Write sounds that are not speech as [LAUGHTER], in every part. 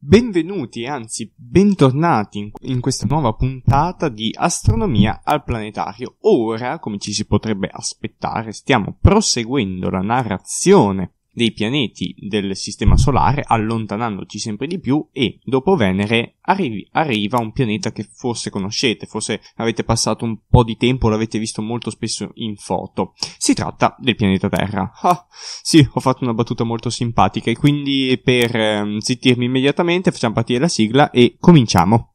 Benvenuti, anzi bentornati in, in, questa nuova puntata di Astronomia al Planetario. Ora, come ci si potrebbe aspettare, stiamo proseguendo la narrazione dei pianeti del Sistema Solare, allontanandoci sempre di più e dopo Venere arrivi, arriva un pianeta che forse conoscete, forse avete passato un po' di tempo, l'avete visto molto spesso in foto. Si tratta del pianeta Terra. Ah, sì, ho fatto una battuta molto simpatica e quindi per eh, zittirmi immediatamente facciamo partire la sigla e cominciamo.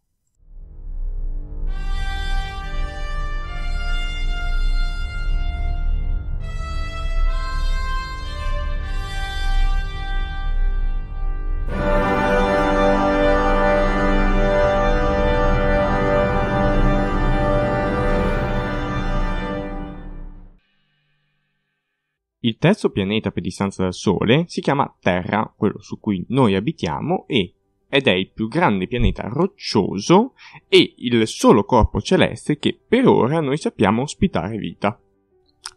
terzo pianeta per distanza dal Sole si chiama Terra, quello su cui noi abitiamo, e, ed è il più grande pianeta roccioso e il solo corpo celeste che per ora noi sappiamo ospitare vita.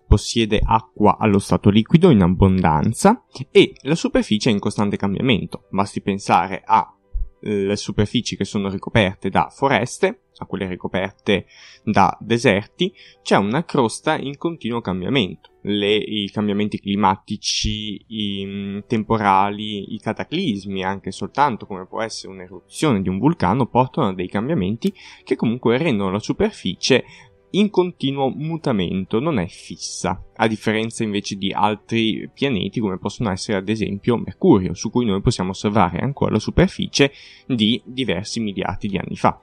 Possiede acqua allo stato liquido in abbondanza e la superficie è in costante cambiamento. Basti pensare alle eh, superfici che sono ricoperte da foreste, a quelle ricoperte da deserti, c'è una crosta in continuo cambiamento. Le, I cambiamenti climatici, i mm, temporali, i cataclismi, anche soltanto come può essere un'eruzione di un vulcano, portano a dei cambiamenti che comunque rendono la superficie in continuo mutamento, non è fissa, a differenza invece di altri pianeti come possono essere ad esempio Mercurio, su cui noi possiamo osservare ancora la superficie di diversi miliardi di anni fa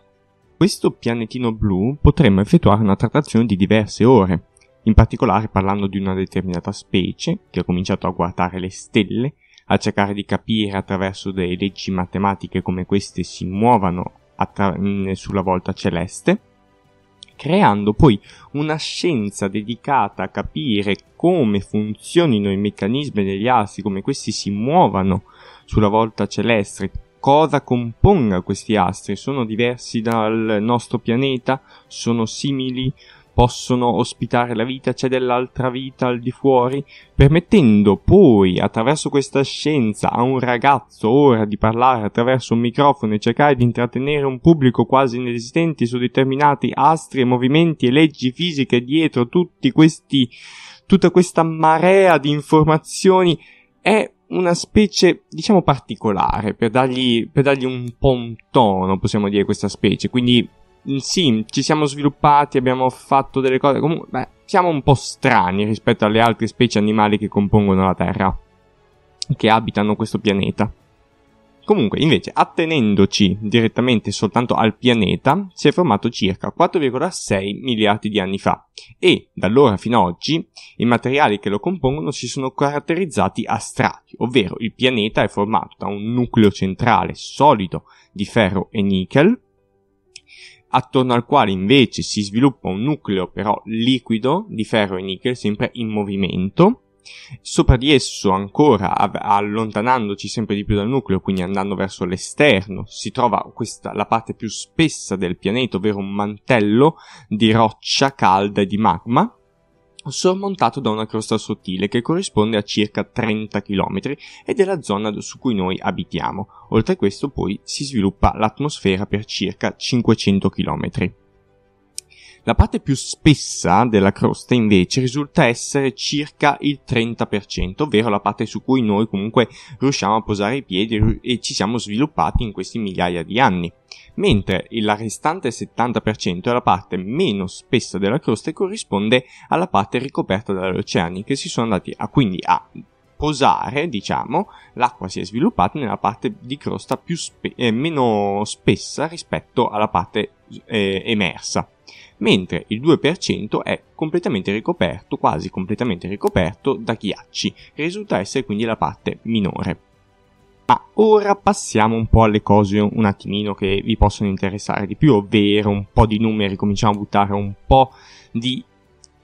questo pianetino blu potremmo effettuare una trattazione di diverse ore, in particolare parlando di una determinata specie che ha cominciato a guardare le stelle, a cercare di capire attraverso delle leggi matematiche come queste si muovano attra- mm, sulla volta celeste, creando poi una scienza dedicata a capire come funzionino i meccanismi degli astri, come questi si muovano sulla volta celeste cosa componga questi astri. Sono diversi dal nostro pianeta? Sono simili? Possono ospitare la vita? C'è dell'altra vita al di fuori? Permettendo poi, attraverso questa scienza, a un ragazzo ora di parlare attraverso un microfono e cercare di intrattenere un pubblico quasi inesistente su determinati astri e movimenti e leggi fisiche dietro tutti questi, tutta questa marea di informazioni è una specie, diciamo, particolare, per dargli, per dargli un po' un tono, possiamo dire, questa specie. Quindi, sì, ci siamo sviluppati, abbiamo fatto delle cose, comunque, beh, siamo un po' strani rispetto alle altre specie animali che compongono la Terra, che abitano questo pianeta. Comunque, invece, attenendoci direttamente soltanto al pianeta, si è formato circa 4,6 miliardi di anni fa e da allora fino ad oggi i materiali che lo compongono si sono caratterizzati a strati, ovvero il pianeta è formato da un nucleo centrale solido di ferro e nickel, attorno al quale invece si sviluppa un nucleo però liquido di ferro e nickel sempre in movimento Sopra di esso ancora, av- allontanandoci sempre di più dal nucleo, quindi andando verso l'esterno, si trova questa, la parte più spessa del pianeta, ovvero un mantello di roccia calda e di magma, sormontato da una crosta sottile che corrisponde a circa 30 km ed è la zona su cui noi abitiamo. Oltre a questo poi si sviluppa l'atmosfera per circa 500 km. La parte più spessa della crosta invece risulta essere circa il 30%, ovvero la parte su cui noi comunque riusciamo a posare i piedi e ci siamo sviluppati in questi migliaia di anni. Mentre il restante 70% è la parte meno spessa della crosta e corrisponde alla parte ricoperta dagli oceani che si sono andati a quindi a posare, diciamo, l'acqua si è sviluppata nella parte di crosta spe- eh, meno spessa rispetto alla parte eh, emersa mentre il 2% è completamente ricoperto, quasi completamente ricoperto da ghiacci, risulta essere quindi la parte minore. Ma ora passiamo un po' alle cose un attimino che vi possono interessare di più, ovvero un po' di numeri, cominciamo a buttare un po' di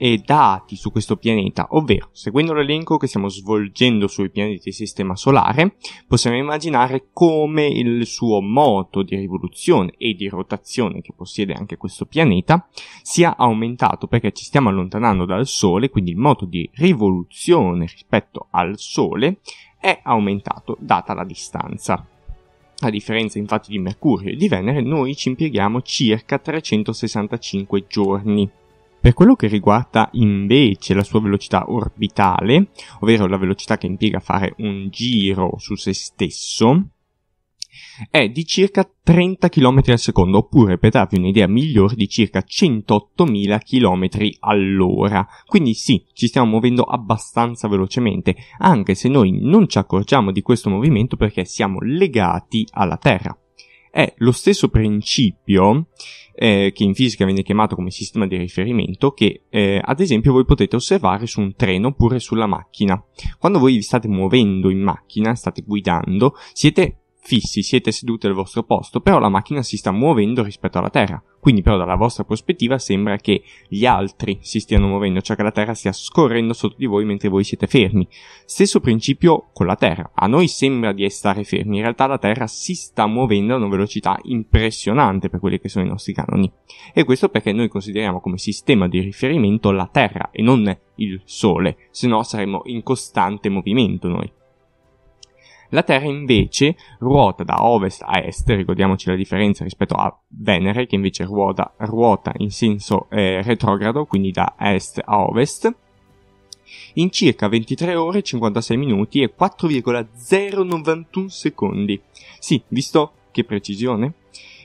e dati su questo pianeta, ovvero seguendo l'elenco che stiamo svolgendo sui pianeti del sistema solare, possiamo immaginare come il suo moto di rivoluzione e di rotazione che possiede anche questo pianeta sia aumentato perché ci stiamo allontanando dal Sole, quindi il moto di rivoluzione rispetto al Sole è aumentato data la distanza. A differenza infatti di Mercurio e di Venere, noi ci impieghiamo circa 365 giorni per quello che riguarda invece la sua velocità orbitale, ovvero la velocità che impiega a fare un giro su se stesso, è di circa 30 km al secondo, oppure per darvi un'idea migliore di circa 108.000 km all'ora. Quindi sì, ci stiamo muovendo abbastanza velocemente, anche se noi non ci accorgiamo di questo movimento perché siamo legati alla Terra è lo stesso principio eh, che in fisica viene chiamato come sistema di riferimento che eh, ad esempio voi potete osservare su un treno oppure sulla macchina. Quando voi vi state muovendo in macchina, state guidando, siete fissi, siete seduti al vostro posto, però la macchina si sta muovendo rispetto alla Terra. Quindi però dalla vostra prospettiva sembra che gli altri si stiano muovendo, cioè che la Terra stia scorrendo sotto di voi mentre voi siete fermi. Stesso principio con la Terra. A noi sembra di stare fermi, in realtà la Terra si sta muovendo a una velocità impressionante per quelli che sono i nostri canoni. E questo perché noi consideriamo come sistema di riferimento la Terra e non il Sole, se no saremmo in costante movimento noi. La Terra invece ruota da ovest a est, ricordiamoci la differenza rispetto a Venere che invece ruota, ruota in senso eh, retrogrado, quindi da est a ovest, in circa 23 ore 56 minuti e 4,091 secondi. Sì, visto che precisione?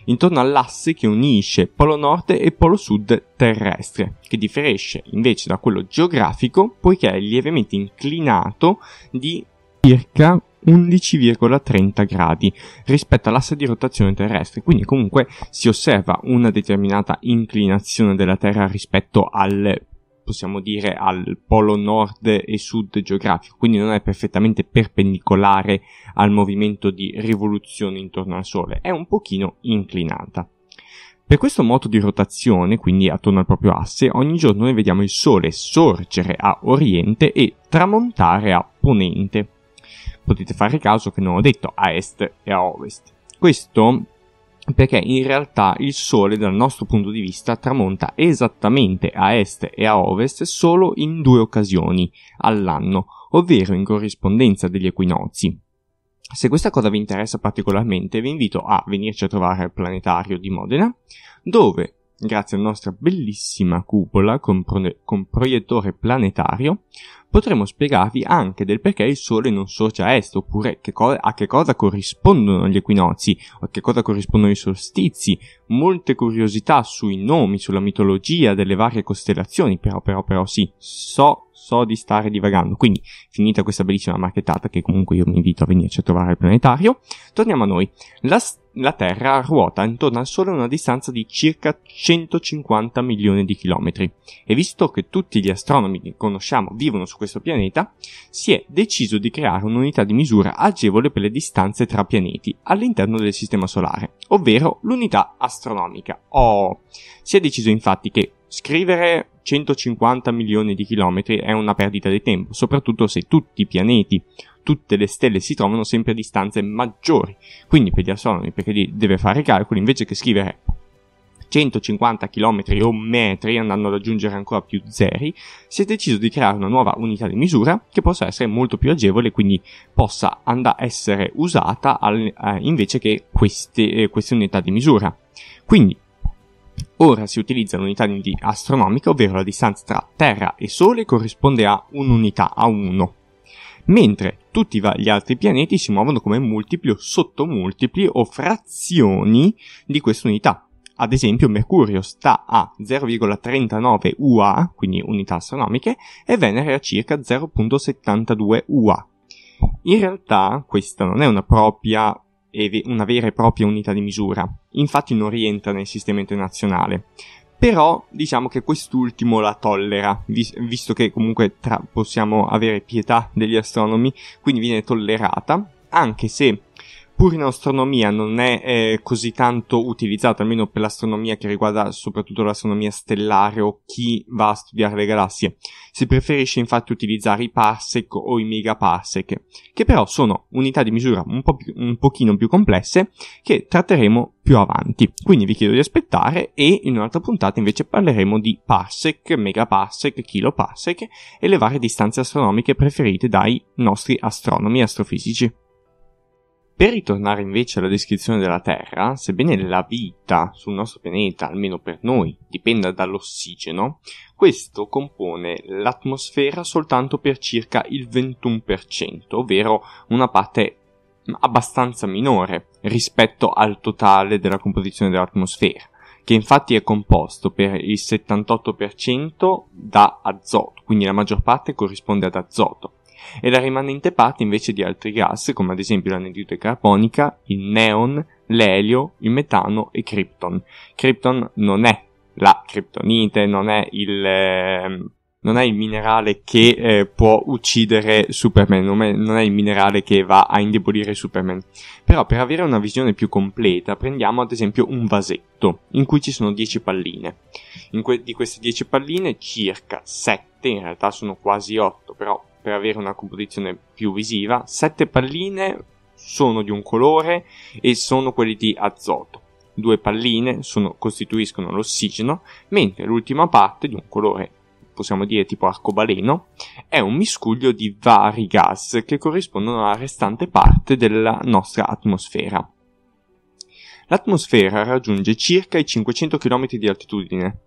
intorno all'asse che unisce Polo Nord e Polo Sud terrestre, che differisce invece da quello geografico poiché è lievemente inclinato di circa 11,30 gradi rispetto all'asse di rotazione terrestre, quindi comunque si osserva una determinata inclinazione della Terra rispetto al possiamo dire al polo nord e sud geografico, quindi non è perfettamente perpendicolare al movimento di rivoluzione intorno al Sole, è un pochino inclinata. Per questo moto di rotazione, quindi attorno al proprio asse, ogni giorno noi vediamo il Sole sorgere a oriente e tramontare a ponente potete fare caso che non ho detto a est e a ovest. Questo perché in realtà il Sole dal nostro punto di vista tramonta esattamente a est e a ovest solo in due occasioni all'anno, ovvero in corrispondenza degli equinozi. Se questa cosa vi interessa particolarmente vi invito a venirci a trovare al planetario di Modena, dove, grazie alla nostra bellissima cupola con, pro- con proiettore planetario, potremo spiegarvi anche del perché il Sole non sorge a est, oppure che co- a che cosa corrispondono gli equinozi, a che cosa corrispondono i solstizi, molte curiosità sui nomi, sulla mitologia delle varie costellazioni, però però però sì, so, so di stare divagando. Quindi, finita questa bellissima marchettata, che comunque io mi invito a venirci a trovare al planetario, torniamo a noi. La, la Terra ruota intorno al Sole a una distanza di circa 150 milioni di chilometri. E visto che tutti gli astronomi che conosciamo vivono su questo questo pianeta, si è deciso di creare un'unità di misura agevole per le distanze tra pianeti all'interno del Sistema Solare, ovvero l'unità astronomica. Oh. Si è deciso infatti che scrivere 150 milioni di chilometri è una perdita di tempo, soprattutto se tutti i pianeti, tutte le stelle si trovano sempre a distanze maggiori. Quindi per gli astronomi, perché deve fare i calcoli, invece che scrivere 150 km o metri, andando ad aggiungere ancora più zeri, si è deciso di creare una nuova unità di misura che possa essere molto più agevole, quindi possa and- essere usata al, eh, invece che queste, eh, queste unità di misura. Quindi, Ora si utilizza l'unità di astronomica, ovvero la distanza tra Terra e Sole corrisponde a un'unità, a 1. Mentre tutti gli altri pianeti si muovono come multipli o sottomultipli o frazioni di questa unità. Ad esempio Mercurio sta a 0,39 UA, quindi unità astronomiche, e Venere a circa 0,72 UA. In realtà questa non è una propria una vera e propria unità di misura, infatti non rientra nel sistema internazionale. Però diciamo che quest'ultimo la tollera, vis- visto che comunque tra- possiamo avere pietà degli astronomi, quindi viene tollerata, anche se pur in astronomia non è eh, così tanto utilizzato, almeno per l'astronomia che riguarda soprattutto l'astronomia stellare o chi va a studiare le galassie. Si preferisce infatti utilizzare i parsec o i megaparsec, che però sono unità di misura un, po più, un pochino più complesse che tratteremo più avanti. Quindi vi chiedo di aspettare e in un'altra puntata invece parleremo di parsec, megaparsec, kiloparsec e le varie distanze astronomiche preferite dai nostri astronomi astrofisici. Per ritornare invece alla descrizione della Terra, sebbene la vita sul nostro pianeta, almeno per noi, dipenda dall'ossigeno, questo compone l'atmosfera soltanto per circa il 21%, ovvero una parte abbastanza minore rispetto al totale della composizione dell'atmosfera, che infatti è composto per il 78% da azoto, quindi la maggior parte corrisponde ad azoto e la rimanente parte invece di altri gas come ad esempio l'anidride carbonica, il neon, l'elio, il metano e krypton. Krypton non è la criptonite, non è il... Eh, non è il minerale che eh, può uccidere Superman, non è, non è, il minerale che va a indebolire Superman. Però per avere una visione più completa prendiamo ad esempio un vasetto in cui ci sono 10 palline. Que- di queste 10 palline circa 7, in realtà sono quasi 8, però per avere una composizione più visiva, sette palline sono di un colore e sono quelli di azoto. Due palline sono, costituiscono l'ossigeno, mentre l'ultima parte di un colore possiamo dire tipo arcobaleno, è un miscuglio di vari gas che corrispondono alla restante parte della nostra atmosfera. L'atmosfera raggiunge circa i 500 km di altitudine,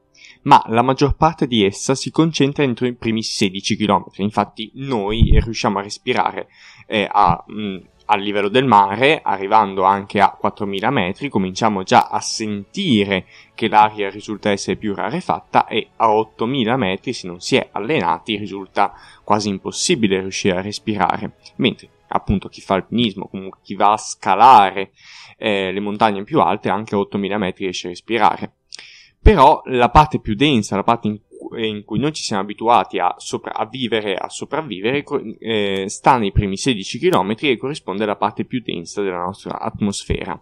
ma la maggior parte di essa si concentra entro i primi 16 km. Infatti noi riusciamo a respirare eh, a, mh, mm, al livello del mare, arrivando anche a 4000 metri, cominciamo già a sentire che l'aria risulta essere più rarefatta e a 8000 metri, se non si è allenati, risulta quasi impossibile riuscire a respirare. Mentre appunto chi fa alpinismo, comunque chi va a scalare eh, le montagne più alte, anche a 8000 metri riesce a respirare però la parte più densa, la parte in, eh, in cui noi ci siamo abituati a, sopra- a vivere, a sopravvivere, eh, sta nei primi 16 km e corrisponde alla parte più densa della nostra atmosfera.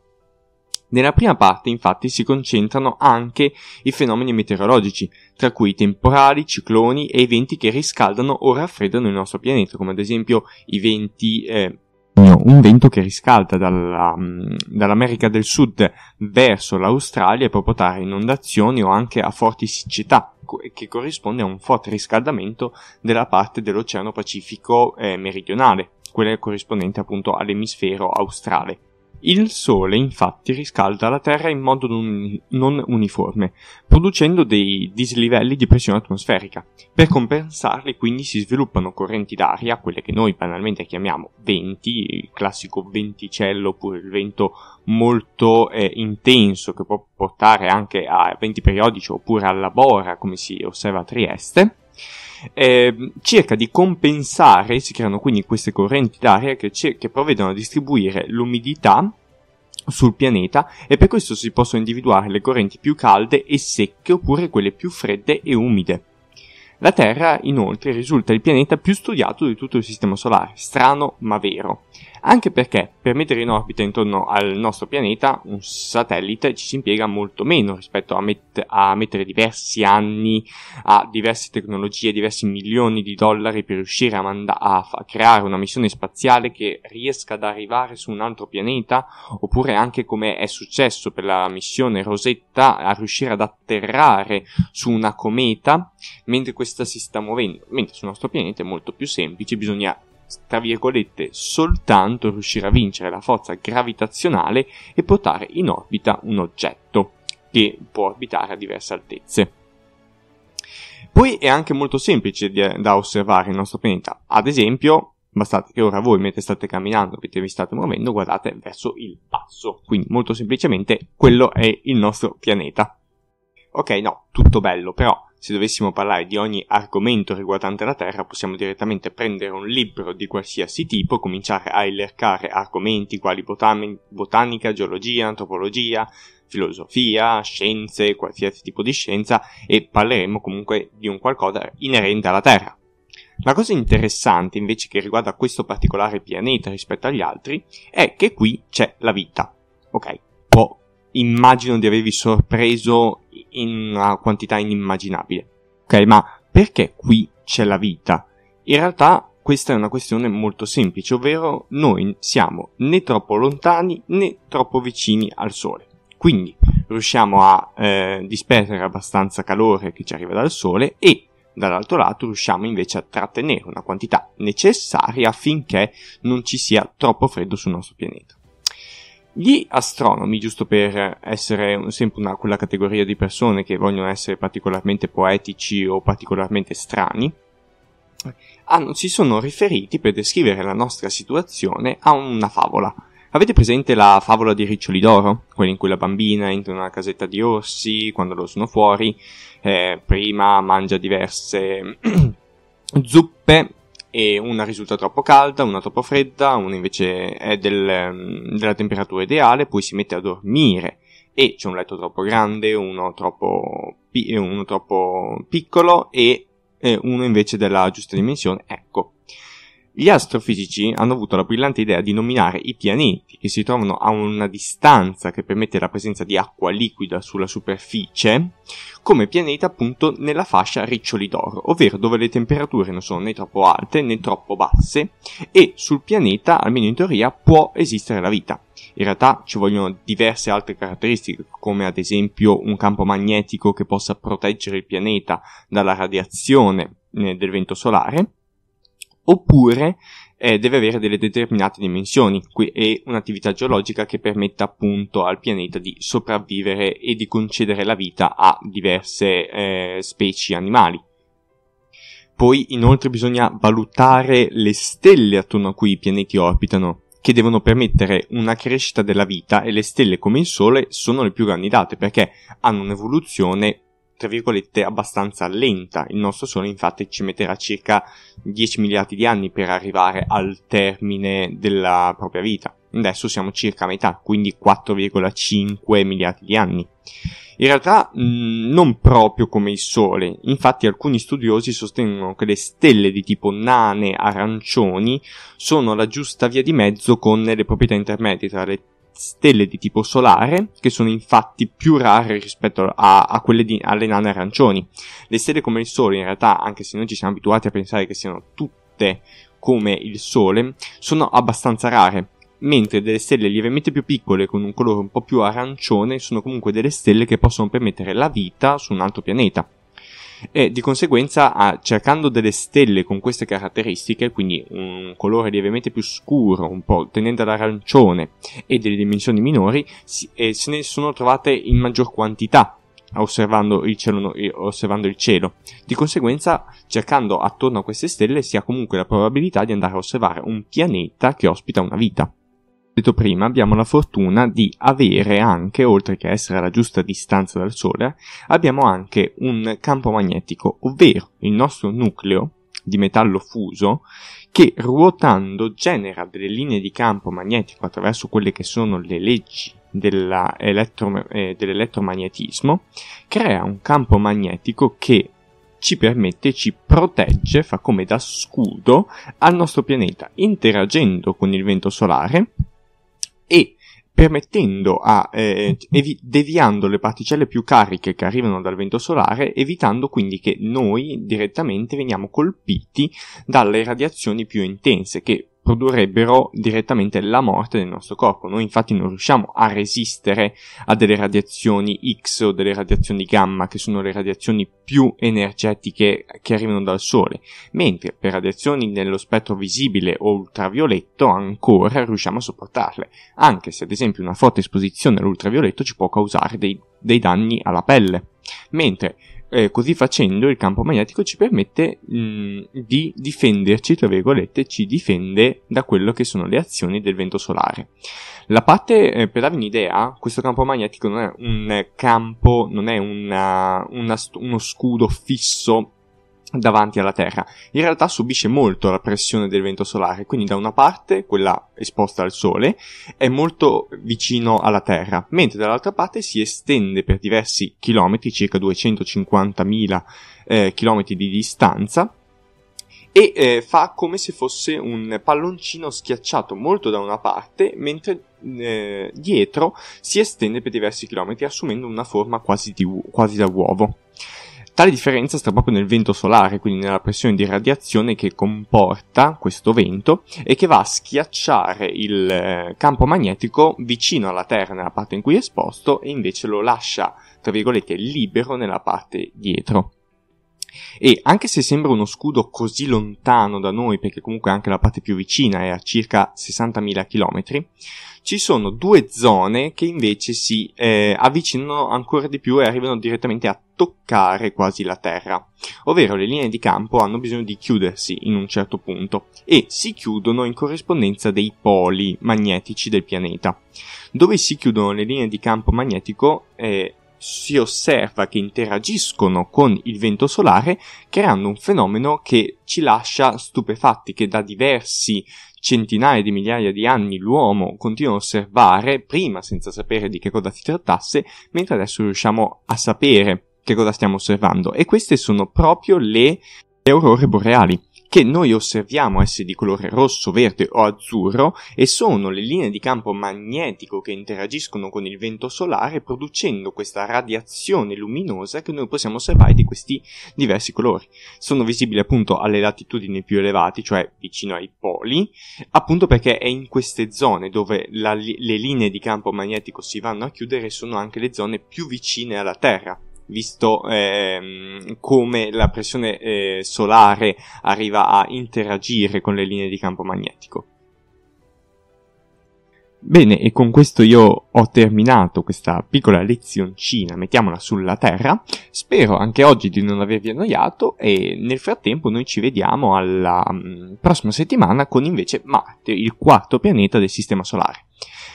Nella prima parte, infatti, si concentrano anche i fenomeni meteorologici, tra cui i temporali, cicloni e eventi che riscaldano o raffreddano il nostro pianeta, come ad esempio i venti eh, un vento che riscalda dalla, um, dall'America del Sud verso l'Australia e può portare inondazioni o anche a forti siccità, che corrisponde a un forte riscaldamento della parte dell'Oceano Pacifico eh, meridionale, quella corrispondente appunto all'emisfero australe. Il Sole infatti riscalda la Terra in modo non uniforme, producendo dei dislivelli di pressione atmosferica. Per compensarli quindi si sviluppano correnti d'aria, quelle che noi banalmente chiamiamo venti, il classico venticello oppure il vento molto eh, intenso che può portare anche a venti periodici oppure alla bora come si osserva a Trieste eh, cerca di compensare, si creano quindi queste correnti d'aria che, cer- che provvedono a distribuire l'umidità sul pianeta e per questo si possono individuare le correnti più calde e secche oppure quelle più fredde e umide. La Terra, inoltre, risulta il pianeta più studiato di tutto il Sistema Solare, strano ma vero. Anche perché per mettere in orbita intorno al nostro pianeta un satellite ci si impiega molto meno rispetto a, met- a mettere diversi anni a diverse tecnologie, diversi milioni di dollari per riuscire a, manda- a, fa- a creare una missione spaziale che riesca ad arrivare su un altro pianeta, oppure anche come è successo per la missione Rosetta a riuscire ad atterrare su una cometa mentre questa si sta muovendo, mentre sul nostro pianeta è molto più semplice, bisogna tra virgolette, soltanto riuscire a vincere la forza gravitazionale e portare in orbita un oggetto che può orbitare a diverse altezze. Poi è anche molto semplice da osservare il nostro pianeta. Ad esempio, bastate che ora voi mentre state camminando, mentre vi state muovendo, guardate verso il basso. Quindi molto semplicemente quello è il nostro pianeta. Ok, no, tutto bello, però se dovessimo parlare di ogni argomento riguardante la Terra, possiamo direttamente prendere un libro di qualsiasi tipo, cominciare a elercare argomenti quali botan- botanica, geologia, antropologia, filosofia, scienze, qualsiasi tipo di scienza e parleremo comunque di un qualcosa inerente alla Terra. La cosa interessante invece che riguarda questo particolare pianeta rispetto agli altri è che qui c'è la vita. Ok, può, immagino di avervi sorpreso in una quantità inimmaginabile. Ok, ma perché qui c'è la vita? In realtà questa è una questione molto semplice, ovvero noi siamo né troppo lontani né troppo vicini al Sole. Quindi riusciamo a eh, disperdere abbastanza calore che ci arriva dal sole e dall'altro lato riusciamo invece a trattenere una quantità necessaria affinché non ci sia troppo freddo sul nostro pianeta. Gli astronomi, giusto per essere sempre una, quella categoria di persone che vogliono essere particolarmente poetici o particolarmente strani, hanno, ah, si sono riferiti per descrivere la nostra situazione a una favola, Avete presente la favola di Riccioli d'Oro? Quella in cui la bambina entra in una casetta di orsi, quando lo sono fuori, eh, prima mangia diverse [CLEARS THROAT] zuppe e una risulta troppo calda, una troppo fredda, una invece è del, della temperatura ideale, poi si mette a dormire e c'è un letto troppo grande, uno troppo, pi- uno troppo piccolo e eh, uno invece della giusta dimensione. Ecco, gli astrofisici hanno avuto la brillante idea di nominare i pianeti che si trovano a una distanza che permette la presenza di acqua liquida sulla superficie come pianeti appunto nella fascia riccioli d'oro, ovvero dove le temperature non sono né troppo alte né troppo basse e sul pianeta, almeno in teoria, può esistere la vita. In realtà ci vogliono diverse altre caratteristiche, come ad esempio un campo magnetico che possa proteggere il pianeta dalla radiazione eh, del vento solare oppure eh, deve avere delle determinate dimensioni qui è un'attività geologica che permetta appunto al pianeta di sopravvivere e di concedere la vita a diverse eh, specie animali. Poi inoltre bisogna valutare le stelle attorno a cui i pianeti orbitano, che devono permettere una crescita della vita e le stelle come il Sole sono le più grandi date perché hanno un'evoluzione tra virgolette, abbastanza lenta. Il nostro Sole infatti ci metterà circa 10 miliardi di anni per arrivare al termine della propria vita. Adesso siamo circa a metà, quindi 4,5 miliardi di anni. In realtà mh, mm, non proprio come il Sole, infatti alcuni studiosi sostengono che le stelle di tipo nane arancioni sono la giusta via di mezzo con le proprietà intermedie tra le stelle di tipo solare, che sono infatti più rare rispetto a, a quelle di, alle nane arancioni. Le stelle come il Sole, in realtà, anche se noi ci siamo abituati a pensare che siano tutte come il Sole, sono abbastanza rare. Mentre delle stelle lievemente più piccole, con un colore un po' più arancione, sono comunque delle stelle che possono permettere la vita su un altro pianeta e di conseguenza cercando delle stelle con queste caratteristiche, quindi un colore lievemente più scuro, un po' tendente all'arancione e delle dimensioni minori, si, eh, se ne sono trovate in maggior quantità Osservando il, cielo, osservando il, cielo, Di conseguenza, cercando attorno a queste stelle si ha comunque la probabilità di andare a osservare un pianeta che ospita una vita detto prima, abbiamo la fortuna di avere anche, oltre che essere alla giusta distanza dal Sole, abbiamo anche un campo magnetico, ovvero il nostro nucleo di metallo fuso che ruotando genera delle linee di campo magnetico attraverso quelle che sono le leggi eh, dell'elettromagnetismo, crea un campo magnetico che ci permette, ci protegge, fa come da scudo al nostro pianeta, interagendo con il vento solare e permettendo a, eh, evi- deviando le particelle più cariche che arrivano dal vento solare, evitando quindi che noi direttamente veniamo colpiti dalle radiazioni più intense che produrrebbero direttamente la morte del nostro corpo. Noi infatti non riusciamo a resistere a delle radiazioni X o delle radiazioni gamma, che sono le radiazioni più energetiche che arrivano dal Sole, mentre per radiazioni nello spettro visibile o ultravioletto ancora riusciamo a sopportarle, anche se ad esempio una forte esposizione all'ultravioletto ci può causare dei, dei danni alla pelle. Mentre eh, così facendo il campo magnetico ci permette mh, mm, di difenderci, tra virgolette, ci difende da quello che sono le azioni del vento solare. La parte, eh, per darvi un'idea, questo campo magnetico non è un campo, non è una, una, uno scudo fisso davanti alla Terra. In realtà subisce molto la pressione del vento solare, quindi da una parte quella esposta al Sole è molto vicino alla Terra, mentre dall'altra parte si estende per diversi chilometri, circa 250.000 eh, chilometri di distanza, e eh, fa come se fosse un palloncino schiacciato molto da una parte, mentre eh, dietro si estende per diversi chilometri, assumendo una forma quasi, di, quasi da uovo. Tale differenza sta proprio nel vento solare, quindi nella pressione di radiazione che comporta questo vento e che va a schiacciare il eh, campo magnetico vicino alla Terra nella parte in cui è esposto e invece lo lascia, tra virgolette, libero nella parte dietro. E anche se sembra uno scudo così lontano da noi, perché comunque anche la parte più vicina è a circa 60.000 km, ci sono due zone che invece si eh, avvicinano ancora di più e arrivano direttamente a toccare quasi la terra, ovvero le linee di campo hanno bisogno di chiudersi in un certo punto e si chiudono in corrispondenza dei poli magnetici del pianeta. Dove si chiudono le linee di campo magnetico eh, si osserva che interagiscono con il vento solare creando un fenomeno che ci lascia stupefatti, che da diversi centinaia di migliaia di anni l'uomo continua a osservare, prima senza sapere di che cosa si trattasse, mentre adesso riusciamo a sapere che cosa stiamo osservando. E queste sono proprio le aurore boreali che noi osserviamo essere di colore rosso, verde o azzurro e sono le linee di campo magnetico che interagiscono con il vento solare producendo questa radiazione luminosa che noi possiamo osservare di questi diversi colori. Sono visibili appunto alle latitudini più elevate, cioè vicino ai poli, appunto perché è in queste zone dove la, le linee di campo magnetico si vanno a chiudere sono anche le zone più vicine alla Terra visto ehm, come la pressione eh, solare arriva a interagire con le linee di campo magnetico. Bene, e con questo io ho terminato questa piccola lezioncina, mettiamola sulla Terra. Spero anche oggi di non avervi annoiato e nel frattempo noi ci vediamo alla mm, prossima settimana con invece Marte, il quarto pianeta del Sistema Solare.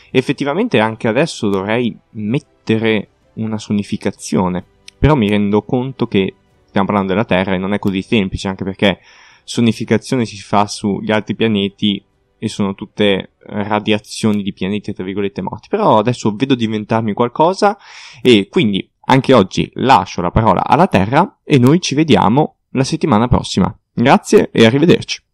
Effettivamente anche adesso dovrei mettere una sonificazione però mi rendo conto che stiamo parlando della Terra e non è così semplice, anche perché sonificazione si fa sugli altri pianeti e sono tutte eh, radiazioni di pianeti, tra virgolette, morti. Però adesso vedo diventarmi qualcosa e quindi anche oggi lascio la parola alla Terra e noi ci vediamo la settimana prossima. Grazie e arrivederci.